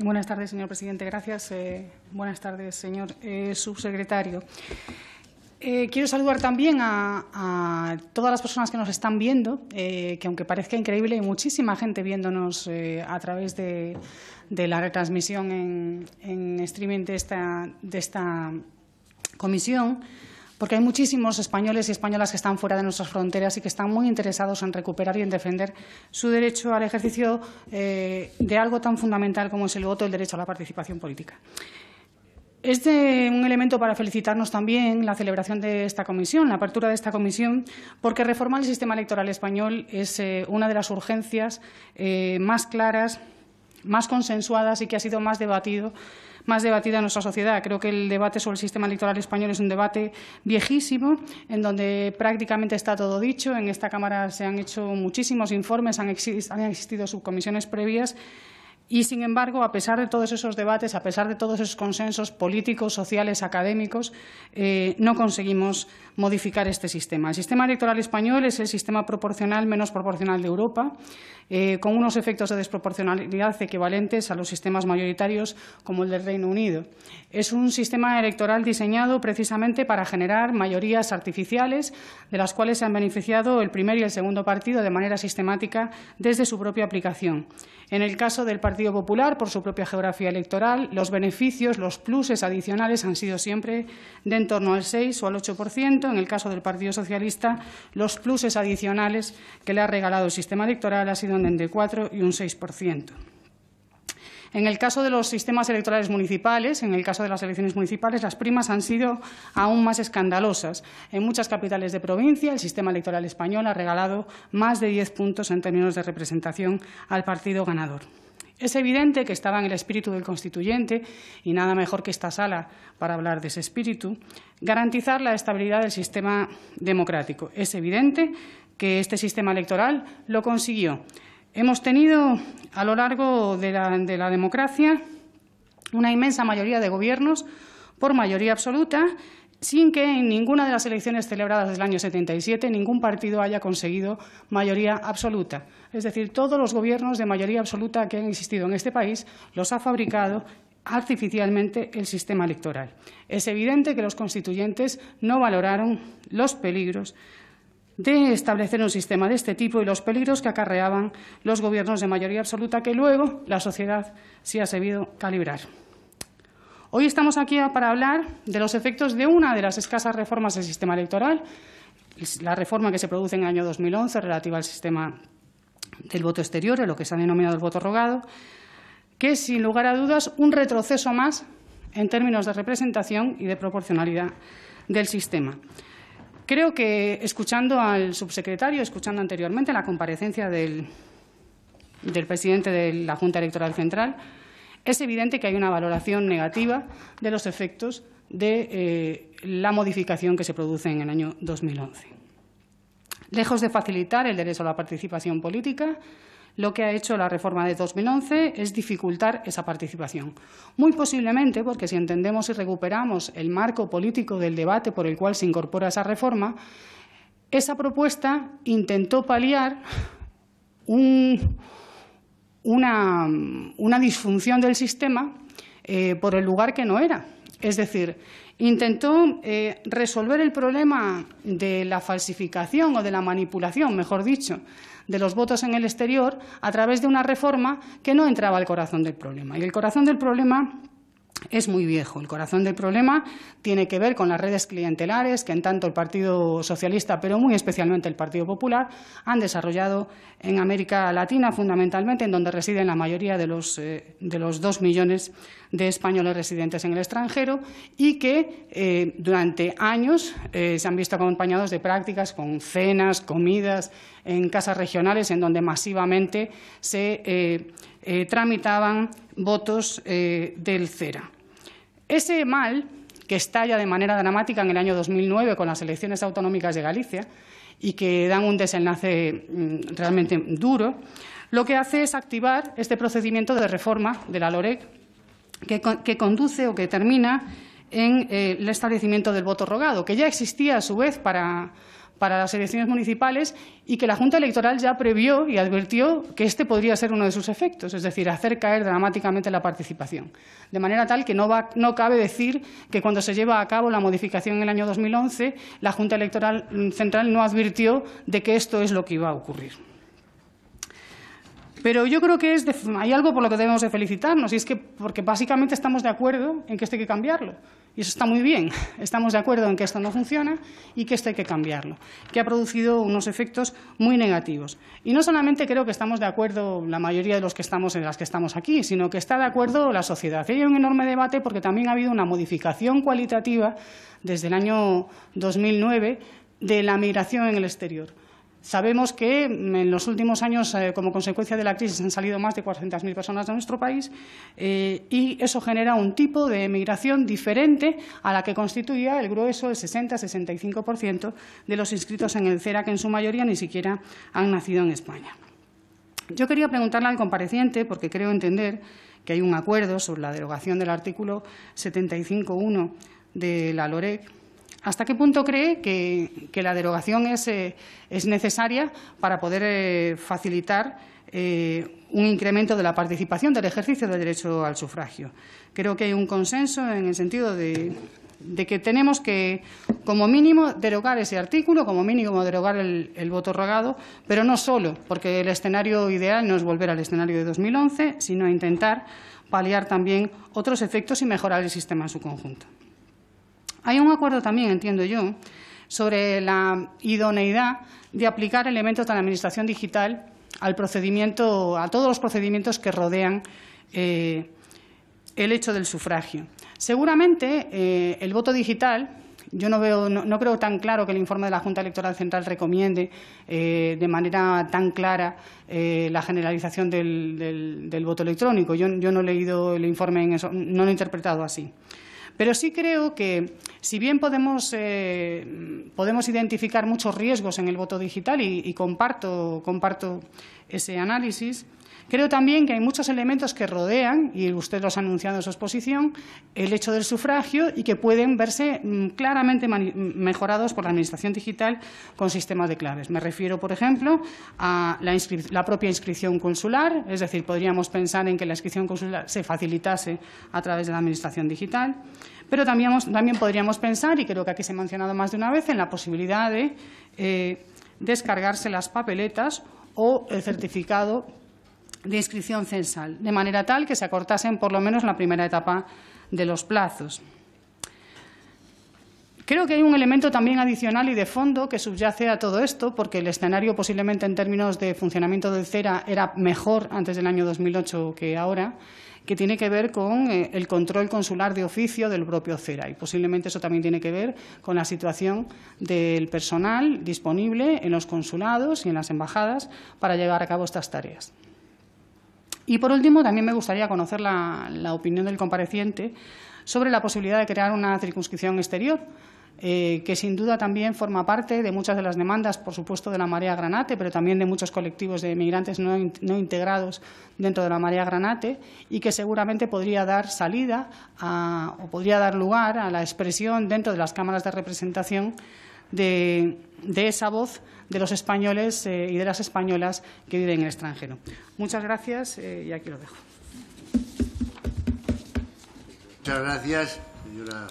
Buenas tardes, señor presidente. Gracias. Eh, buenas tardes, señor eh, subsecretario. Eh, quiero saludar también a, todas las personas que nos están viendo, que aunque parezca increíble, hay muchísima gente viéndonos a través de, la retransmisión en, streaming de esta comisión porque hay muchísimos españoles y españolas que están fuera de nuestras fronteras y que están muy interesados en recuperar y en defender su derecho al ejercicio eh, de algo tan fundamental como es el voto, el derecho a la participación política. Es un elemento para felicitarnos también la celebración de esta comisión, la apertura de esta comisión, porque reformar el sistema electoral español es eh, una de las urgencias eh, más claras más consensuadas y que ha sido más debatido más debatida en nuestra sociedad. Creo que el debate sobre el sistema electoral español es un debate viejísimo, en donde prácticamente está todo dicho. En esta Cámara se han hecho muchísimos informes, han existido subcomisiones previas y, sin embargo, a pesar de todos esos debates, a pesar de todos esos consensos políticos, sociales, académicos, eh, no conseguimos modificar este sistema. El sistema electoral español es el sistema proporcional menos proporcional de Europa, eh, con unos efectos de desproporcionalidad equivalentes a los sistemas mayoritarios como el del Reino Unido. Es un sistema electoral diseñado precisamente para generar mayorías artificiales, de las cuales se han beneficiado el primer y el segundo partido de manera sistemática desde su propia aplicación. En el caso del partido Partido Popular por su propia geografía electoral, los beneficios, los pluses adicionales han sido siempre de en torno al 6 o al 8%. En el caso del Partido Socialista, los pluses adicionales que le ha regalado el sistema electoral han sido de entre 4 y un 6%. En el caso de los sistemas electorales municipales, en el caso de las elecciones municipales, las primas han sido aún más escandalosas. En muchas capitales de provincia, el sistema electoral español ha regalado más de 10 puntos en términos de representación al partido ganador. Es evidente que estaba en el espíritu del constituyente, y nada mejor que esta sala para hablar de ese espíritu, garantizar la estabilidad del sistema democrático. Es evidente que este sistema electoral lo consiguió. Hemos tenido a lo largo de la, democracia una inmensa mayoría de gobiernos por mayoría absoluta sin que en ninguna de las elecciones celebradas desde el año 77 ningún partido haya conseguido mayoría absoluta. Es decir, todos los gobiernos de mayoría absoluta que han existido en este país los ha fabricado artificialmente el sistema electoral. Es evidente que los constituyentes no valoraron los peligros de establecer un sistema de este tipo y los peligros que acarreaban los gobiernos de mayoría absoluta que luego la sociedad se ha sabido calibrar. Hoy estamos aquí para hablar de los efectos de una de las escasas reformas del sistema electoral, la reforma que se produce en el año 2011 relativa al sistema del voto exterior, lo que se ha denominado el voto rogado, que es, sin lugar a dudas, un retroceso más en términos de representación y de proporcionalidad del sistema. Creo que, escuchando al subsecretario, escuchando anteriormente la comparecencia del, del presidente de la Junta Electoral Central, es evidente que hay una valoración negativa de los efectos de eh, la modificación que se produce en el año 2011. Lejos de facilitar el derecho a la participación política, lo que ha hecho la reforma de 2011 es dificultar esa participación. Muy posiblemente, porque si entendemos y recuperamos el marco político del debate por el cual se incorpora esa reforma, esa propuesta intentó paliar un, una, una disfunción del sistema eh, por el lugar que no era. Es decir, intentó eh, resolver el problema de la falsificación o de la manipulación, mejor dicho, de los votos en el exterior a través de una reforma que no entraba al corazón del problema. Y el corazón del problema es muy viejo. El corazón del problema tiene que ver con las redes clientelares que en tanto el Partido Socialista, pero muy especialmente el Partido Popular, han desarrollado en América Latina, fundamentalmente, en donde residen la mayoría de los, eh, dos millones de españoles residentes en el extranjero y que eh, durante años eh, se han visto acompañados de prácticas con cenas, comidas en casas regionales en donde masivamente se tramitaban votos eh, del CERA. Ese mal, que estalla de manera dramática en el año 2009 con las elecciones autonómicas de Galicia y que dan un desenlace mm, realmente duro, lo que hace es activar este procedimiento de reforma de la LOREC que, conduce o que termina en eh, el establecimiento del voto rogado, que ya existía a su vez para, para las elecciones municipales y que la Junta Electoral ya previó y advirtió que este podría ser uno de sus efectos, es decir, hacer caer dramáticamente la participación. De manera tal que no, no cabe decir que cuando se lleva a cabo la modificación en el año 2011, la Junta Electoral mm, Central no advirtió de que esto es lo que iba a ocurrir. Pero yo creo que hay algo por lo que debemos de felicitarnos, y es que porque básicamente estamos de acuerdo en que esto hay que cambiarlo. Y eso está muy bien. Estamos de acuerdo en que esto no funciona y que esto hay que cambiarlo, que ha producido unos efectos muy negativos. Y no solamente creo que estamos de acuerdo la mayoría de los que estamos en las que estamos aquí, sino que está de acuerdo la sociedad. Y hay un enorme debate porque también ha habido una modificación cualitativa desde el año 2009 de la migración en el exterior. Sabemos que en los últimos años, eh, como consecuencia de la crisis, han salido más de 400.000 personas de nuestro país eh, y eso genera un tipo de emigración diferente a la que constituía el grueso, del 60-65% de los inscritos en el CERA, que en su mayoría ni siquiera han nacido en España. Yo quería preguntarle al compareciente, porque creo entender que hay un acuerdo sobre la derogación del artículo 75.1 de la LOREC, ¿Hasta qué punto cree que, la derogación eh, es, necesaria para poder eh, facilitar eh, un incremento de la participación del ejercicio del derecho al sufragio? Creo que hay un consenso en el sentido de, que tenemos que, como mínimo, derogar ese artículo, como mínimo derogar el, el, voto rogado, pero no solo, porque el escenario ideal no es volver al escenario de 2011, sino intentar paliar también otros efectos y mejorar el sistema en su conjunto. Hay un acuerdo también, entiendo yo, sobre la idoneidad de aplicar elementos de la Administración digital al procedimiento, a todos los procedimientos que rodean eh, el hecho del sufragio. Seguramente eh, el voto digital, yo no, veo, no, creo tan claro que el informe de la Junta Electoral Central recomiende eh, de manera tan clara la generalización del, voto electrónico. Yo, yo, no he leído el informe en eso, no lo he interpretado así. Pero sí creo que, si bien podemos, eh, podemos identificar muchos riesgos en el voto digital, y, comparto ese análisis, Creo también que hay muchos elementos que rodean, y usted los ha anunciado en su exposición, el hecho del sufragio y que pueden verse mm, claramente mm, mejorados por la Administración digital con sistemas de claves. Me refiero, por ejemplo, a la, propia inscripción consular, es decir, podríamos pensar en que la inscripción consular se facilitase a través de la Administración digital. Pero también, podríamos pensar, y creo que aquí se ha mencionado más de una vez, en la posibilidad de eh, descargarse las papeletas o el certificado de inscripción censal, de manera tal que se acortasen por lo menos la primera etapa de los plazos. Creo que hay un elemento también adicional y de fondo que subyace a todo esto, porque el escenario posiblemente en términos de funcionamiento del CERA era mejor antes del año 2008 que ahora, que tiene que ver con eh, el control consular de oficio del propio CERA. Y posiblemente eso también tiene que ver con la situación del personal disponible en los consulados y en las embajadas para llevar a cabo estas tareas. Y por último, también me gustaría conocer la, opinión del compareciente sobre la posibilidad de crear una circunscripción exterior, eh, que sin duda también forma parte de muchas de las demandas, por supuesto, de la Marea Granate, pero también de muchos colectivos de migrantes no, no integrados dentro de la Marea Granate y que seguramente podría dar salida o podría dar lugar a la expresión dentro de las cámaras de representación de, esa voz de los españoles eh, y de las españolas que viven en el extranjero. Muchas gracias eh, y aquí lo dejo. Muchas gracias, señora.